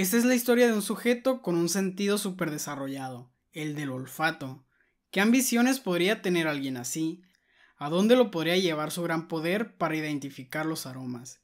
Esta es la historia de un sujeto con un sentido súper desarrollado, el del olfato. ¿Qué ambiciones podría tener alguien así? ¿A dónde lo podría llevar su gran poder para identificar los aromas?